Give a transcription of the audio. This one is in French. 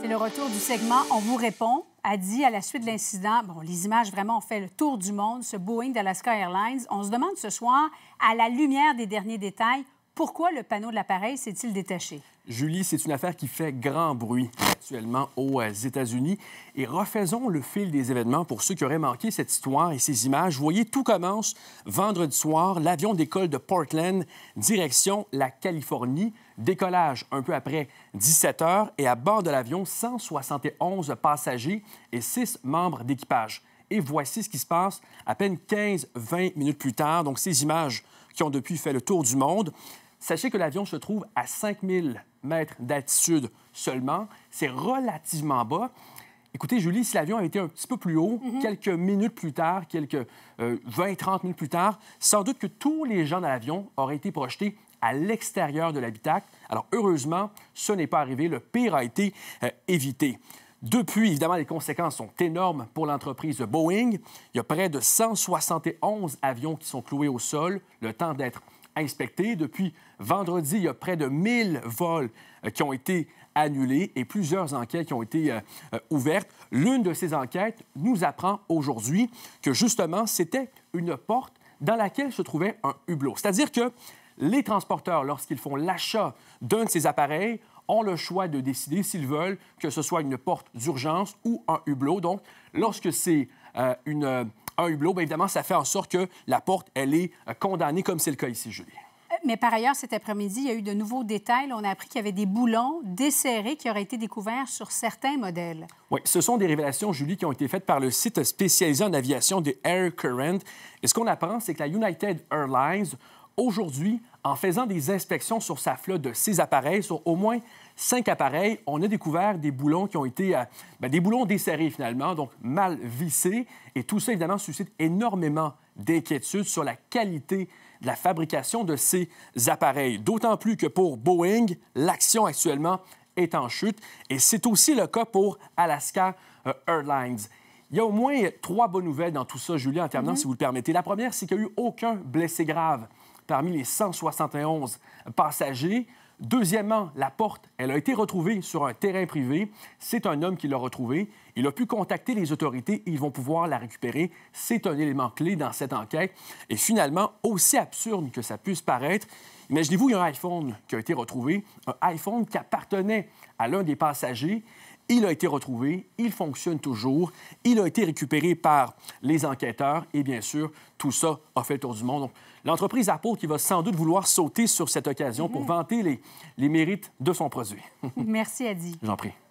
C'est le retour du segment On vous répond. A dit à la suite de l'incident, bon, les images vraiment ont fait le tour du monde, ce Boeing d'Alaska Airlines. On se demande ce soir, à la lumière des derniers détails, pourquoi le panneau de l'appareil s'est-il détaché? Julie, c'est une affaire qui fait grand bruit actuellement aux euh, États-Unis. Et refaisons le fil des événements pour ceux qui auraient manqué cette histoire et ces images. Vous voyez, tout commence vendredi soir. L'avion d'école de Portland, direction la Californie. Décollage un peu après 17 heures et à bord de l'avion, 171 passagers et 6 membres d'équipage. Et voici ce qui se passe à peine 15-20 minutes plus tard. Donc, ces images qui ont depuis fait le tour du monde. Sachez que l'avion se trouve à 5000 mètres d'altitude seulement. C'est relativement bas. Écoutez, Julie, si l'avion avait été un petit peu plus haut, mhm. quelques minutes plus tard, quelques 20-30 euh, minutes plus tard, sans doute que tous les gens dans l'avion auraient été projetés à l'extérieur de l'habitacle. Alors, heureusement, ce n'est pas arrivé. Le pire a été euh, évité. Depuis, évidemment, les conséquences sont énormes pour l'entreprise Boeing. Il y a près de 171 avions qui sont cloués au sol le temps d'être inspecté. Depuis vendredi, il y a près de 1000 vols euh, qui ont été annulés et plusieurs enquêtes qui ont été euh, euh, ouvertes. L'une de ces enquêtes nous apprend aujourd'hui que justement, c'était une porte dans laquelle se trouvait un hublot. C'est-à-dire que les transporteurs, lorsqu'ils font l'achat d'un de ces appareils, ont le choix de décider s'ils veulent que ce soit une porte d'urgence ou un hublot. Donc, lorsque c'est une un hublot, bien évidemment, ça fait en sorte que la porte, elle est euh, condamnée, comme c'est le cas ici, Julie. Euh, mais par ailleurs, cet après-midi, il y a eu de nouveaux détails. On a appris qu'il y avait des boulons desserrés qui auraient été découverts sur certains modèles. Oui, ce sont des révélations, Julie, qui ont été faites par le site spécialisé en aviation de Air Current. Et ce qu'on apprend, c'est que la United Airlines Aujourd'hui, en faisant des inspections sur sa flotte de ses appareils, sur au moins cinq appareils, on a découvert des boulons qui ont été euh, ben, des boulons desserrés finalement, donc mal vissés. Et tout ça, évidemment, suscite énormément d'inquiétude sur la qualité de la fabrication de ces appareils. D'autant plus que pour Boeing, l'action actuellement est en chute. Et c'est aussi le cas pour Alaska euh, Airlines. Il y a au moins trois bonnes nouvelles dans tout ça, Julien, en terminant, mm-hmm. si vous le permettez. La première, c'est qu'il n'y a eu aucun blessé grave parmi les 171 passagers. Deuxièmement, la porte, elle a été retrouvée sur un terrain privé. C'est un homme qui l'a retrouvée. Il a pu contacter les autorités et ils vont pouvoir la récupérer. C'est un élément clé dans cette enquête. Et finalement, aussi absurde que ça puisse paraître, imaginez-vous, il y a un iPhone qui a été retrouvé, un iPhone qui appartenait à l'un des passagers il a été retrouvé, il fonctionne toujours, il a été récupéré par les enquêteurs et bien sûr, tout ça a fait le tour du monde. Donc, l'entreprise Apple qui va sans doute vouloir sauter sur cette occasion pour mmh. vanter les, les mérites de son produit. Merci, Adi. J'en prie.